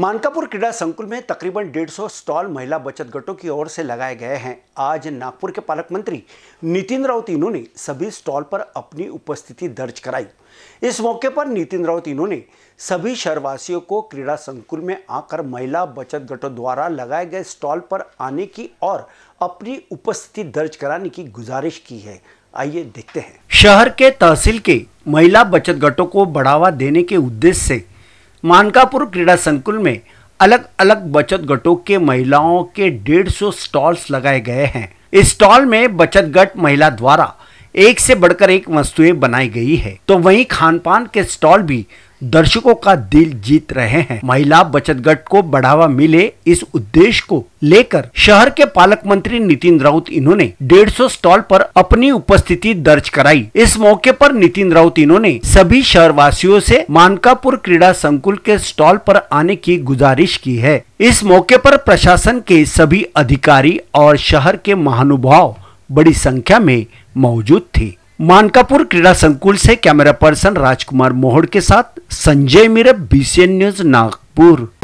मानकापुर क्रीड़ा संकुल में तकरीबन 150 स्टॉल महिला बचत गटों की ओर से लगाए गए हैं आज नागपुर के पालक मंत्री नितिन राउत इन्होंने ने सभी स्टॉल पर अपनी उपस्थिति दर्ज कराई इस मौके पर नितिन राउत इन्होंने ने सभी शहरवासियों को क्रीड़ा संकुल में आकर महिला बचत गटों द्वारा लगाए गए स्टॉल पर आने की और अपनी उपस्थिति दर्ज कराने की गुजारिश की है आइए देखते हैं शहर के तहसील के महिला बचत गटों को बढ़ावा देने के उद्देश्य से मानकापुर क्रीड़ा संकुल में अलग अलग बचत गटों के महिलाओं के 150 स्टॉल्स लगाए गए हैं इस स्टॉल में बचत गट महिला द्वारा एक से बढ़कर एक वस्तुएं बनाई गई है तो वहीं खान पान के स्टॉल भी दर्शकों का दिल जीत रहे हैं महिला बचत गट को बढ़ावा मिले इस उद्देश्य को लेकर शहर के पालक मंत्री नितिन राउत इन्होंने 150 स्टॉल पर अपनी उपस्थिति दर्ज कराई इस मौके पर नितिन राउत इन्होंने सभी शहरवासियों से मानकापुर क्रीड़ा संकुल के स्टॉल पर आने की गुजारिश की है इस मौके पर प्रशासन के सभी अधिकारी और शहर के महानुभाव बड़ी संख्या में मौजूद थी मानकापुर क्रीड़ा संकुल से कैमरा पर्सन राजकुमार मोहड़ के साथ संजय मीरा बीसीएन न्यूज नागपुर